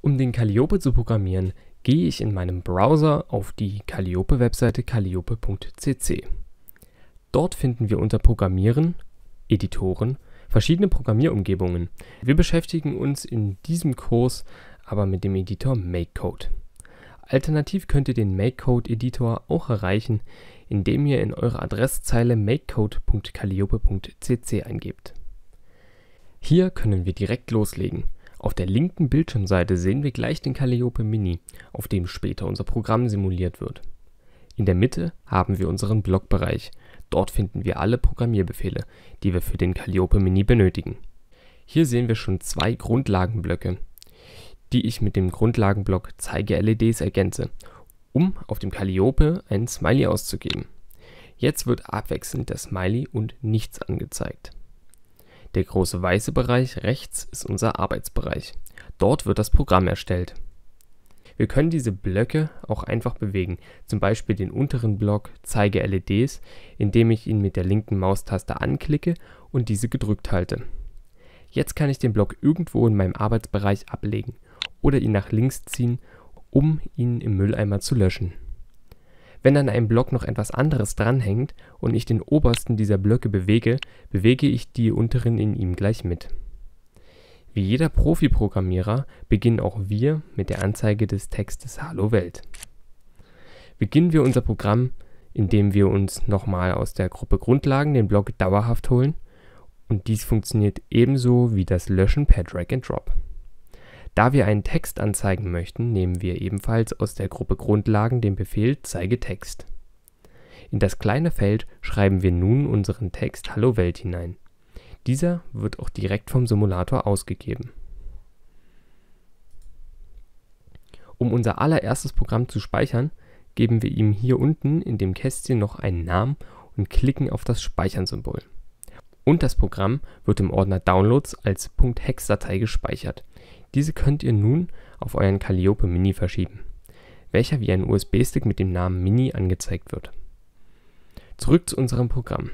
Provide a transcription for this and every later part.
Um den Calliope zu programmieren, gehe ich in meinem Browser auf die Calliope-Webseite calliope.cc. Dort finden wir unter Programmieren, Editoren, verschiedene Programmierumgebungen. Wir beschäftigen uns in diesem Kurs aber mit dem Editor MakeCode. Alternativ könnt ihr den MakeCode-Editor auch erreichen, indem ihr in eure Adresszeile makecode.calliope.cc eingebt. Hier können wir direkt loslegen – auf der linken Bildschirmseite sehen wir gleich den Calliope Mini, auf dem später unser Programm simuliert wird. In der Mitte haben wir unseren Blockbereich. Dort finden wir alle Programmierbefehle, die wir für den Calliope Mini benötigen. Hier sehen wir schon zwei Grundlagenblöcke, die ich mit dem Grundlagenblock Zeige-LEDs ergänze, um auf dem Calliope ein Smiley auszugeben. Jetzt wird abwechselnd der Smiley und nichts angezeigt. Der große weiße Bereich rechts ist unser Arbeitsbereich. Dort wird das Programm erstellt. Wir können diese Blöcke auch einfach bewegen, zum Beispiel den unteren Block Zeige LEDs, indem ich ihn mit der linken Maustaste anklicke und diese gedrückt halte. Jetzt kann ich den Block irgendwo in meinem Arbeitsbereich ablegen oder ihn nach links ziehen, um ihn im Mülleimer zu löschen. Wenn an einem Block noch etwas anderes dranhängt und ich den obersten dieser Blöcke bewege, bewege ich die unteren in ihm gleich mit. Wie jeder Profi-Programmierer beginnen auch wir mit der Anzeige des Textes Hallo Welt. Beginnen wir unser Programm, indem wir uns nochmal aus der Gruppe Grundlagen den Block dauerhaft holen und dies funktioniert ebenso wie das Löschen per Drag and Drop. Da wir einen Text anzeigen möchten, nehmen wir ebenfalls aus der Gruppe Grundlagen den Befehl Zeige Text. In das kleine Feld schreiben wir nun unseren Text Hallo Welt hinein. Dieser wird auch direkt vom Simulator ausgegeben. Um unser allererstes Programm zu speichern, geben wir ihm hier unten in dem Kästchen noch einen Namen und klicken auf das Speichern-Symbol. Und das Programm wird im Ordner Downloads als .hex-Datei gespeichert. Diese könnt ihr nun auf euren Calliope Mini verschieben, welcher wie ein USB-Stick mit dem Namen Mini angezeigt wird. Zurück zu unserem Programm.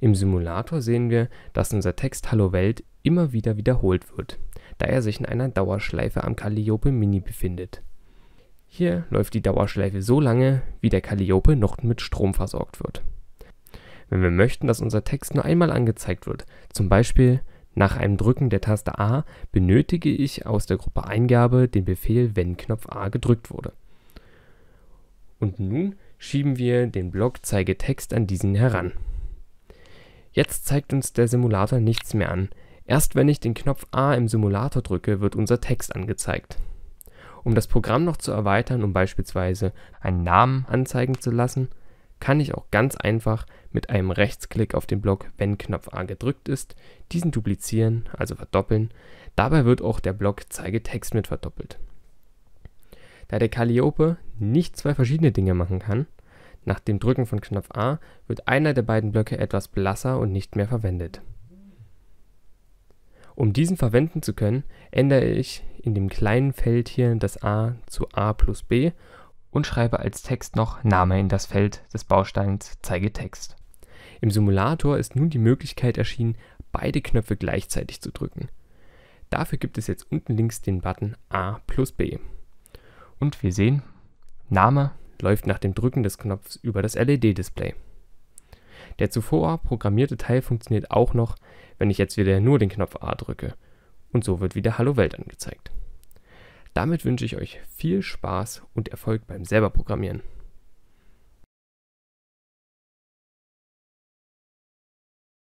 Im Simulator sehen wir, dass unser Text Hallo Welt immer wieder wiederholt wird, da er sich in einer Dauerschleife am Calliope Mini befindet. Hier läuft die Dauerschleife so lange, wie der Calliope noch mit Strom versorgt wird. Wenn wir möchten, dass unser Text nur einmal angezeigt wird, zum Beispiel nach einem Drücken der Taste A benötige ich aus der Gruppe Eingabe den Befehl wenn Knopf A gedrückt wurde. Und nun schieben wir den Block Zeige Text an diesen heran. Jetzt zeigt uns der Simulator nichts mehr an. Erst wenn ich den Knopf A im Simulator drücke, wird unser Text angezeigt. Um das Programm noch zu erweitern, um beispielsweise einen Namen anzeigen zu lassen, kann ich auch ganz einfach mit einem Rechtsklick auf den Block, wenn Knopf A gedrückt ist, diesen duplizieren, also verdoppeln. Dabei wird auch der Block Zeige Text mit verdoppelt. Da der Calliope nicht zwei verschiedene Dinge machen kann, nach dem Drücken von Knopf A wird einer der beiden Blöcke etwas blasser und nicht mehr verwendet. Um diesen verwenden zu können, ändere ich in dem kleinen Feld hier das A zu A plus B und schreibe als Text noch Name in das Feld des Bausteins Zeige Text. Im Simulator ist nun die Möglichkeit erschienen, beide Knöpfe gleichzeitig zu drücken. Dafür gibt es jetzt unten links den Button A plus B. Und wir sehen, Name läuft nach dem Drücken des Knopfs über das LED-Display. Der zuvor programmierte Teil funktioniert auch noch, wenn ich jetzt wieder nur den Knopf A drücke. Und so wird wieder Hallo Welt angezeigt. Damit wünsche ich euch viel Spaß und Erfolg beim selber Programmieren.